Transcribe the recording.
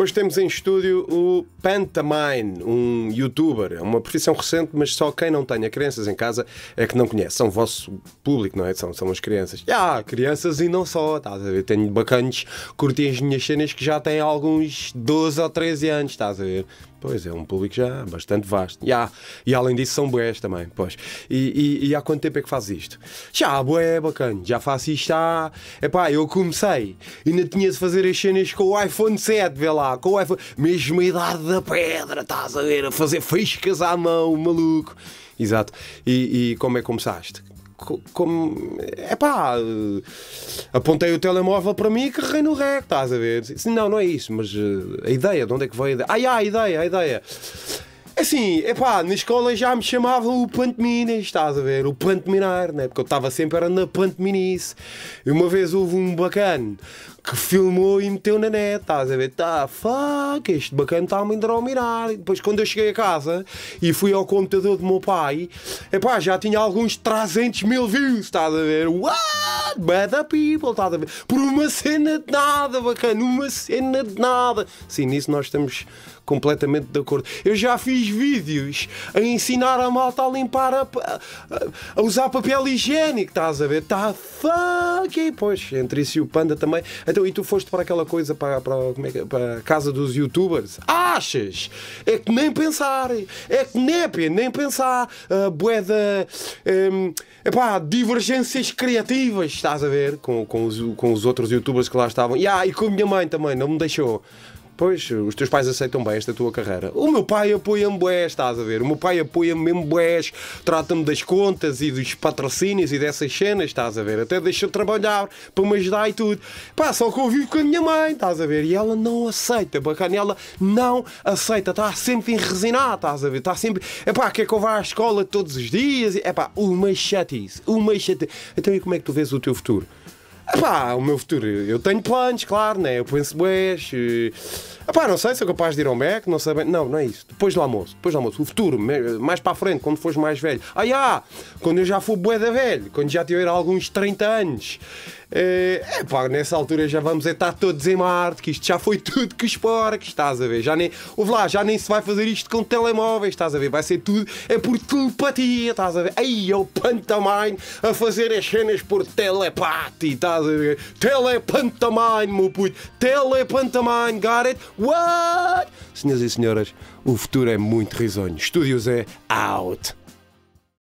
Hoje temos em estúdio o Pantamine, um youtuber. É uma profissão recente, mas só quem não tenha crianças em casa é que não conhece. São o vosso público, não é? São, são as crianças. Ah, crianças e não só. Estás a ver? Tenho bacanas, curti as minhas cenas que já têm alguns 12 ou 13 anos, estás a ver? Pois, é um público já bastante vasto. E, há, e além disso, são boés também, pois. E, e, e, há quanto tempo é que faz isto? Já boé, bacana, já faço isto há... pá, eu comecei, ainda tinha de fazer as cenas com o iPhone 7, vê lá, com o iPhone... Mesmo a idade da pedra, estás a ver, a fazer faíscas à mão, maluco. Exato. E, e como é que começaste? como. É pá, eh, apontei o telemóvel para mim e carreguei no rec, estás a ver? Não, não é isso, mas eh, a ideia, de onde é que veio a ideia? Ah, a ideia, a ideia. É assim, epá, na escola já me chamavam o Pantominas, estás a ver? O Pantminar, né? Porque eu estava sempre era na Pantominice. E uma vez houve um bacano que filmou e meteu na net, estás a ver? Tá, fuck, este bacano está-me a ao mirar. E depois, quando eu cheguei a casa e fui ao computador do meu pai, epá, já tinha alguns 300 mil views, estás a ver? Uau! Bad people, estás a ver? Por uma cena de nada, bacana, uma cena de nada. Sim, nisso nós estamos completamente de acordo. Eu já fiz vídeos a ensinar a malta a limpar, a, a, a usar papel higiênico, estás a ver? Está fucking, pois, entre isso e o Panda também. Então, e tu foste para aquela coisa, para, para, é que, é? para a casa dos youtubers? Ah! achas? É que nem pensar. É que népia, nem pensar. Uh, ah, boeda. Um, epá, divergências criativas, estás a ver? Com, com, os, com os outros youtubers que lá estavam. Yeah, e com a minha mãe também, não me deixou. Pois, os teus pais aceitam bem esta tua carreira. O meu pai apoia-me bué, estás a ver? O meu pai apoia-me mesmo bués, trata-me das contas e dos patrocínios e dessas cenas, estás a ver? Até deixa trabalhar para me ajudar e tudo. Pá, só convivo com a minha mãe, estás a ver? E ela não aceita, bacana, ela não aceita, está sempre em resinar, estás a ver? Está sempre, é pá, quer que eu vá à escola todos os dias? É pá, uma chatice, uma chatice. Então e como é que tu vês o teu futuro? Epá, o meu futuro, eu tenho planos, claro, né? Eu penso boés. Eh, epá, não sei, sou capaz de ir ao Mac, não sei bem. Não, não é isso. Depois do almoço, depois do almoço. O futuro, mais para a frente, quando fores mais velho. Ah, quando eu já for bué da velho, quando já tiver alguns 30 anos é eh, pá, nessa altura já vamos estar tá todos em Marte, que isto já foi tudo que espora, que estás a ver. Já nem, ouve lá, já nem se vai fazer isto com telemóveis, estás a ver. Vai ser tudo, é por telepatia, estás a ver. Aí é o pantamine a fazer as cenas por telepatia estás a ver. Telepantamine, meu puto. Telepantamine, got it? What? Senhoras e senhores, o futuro é muito risonho. Estúdios é out.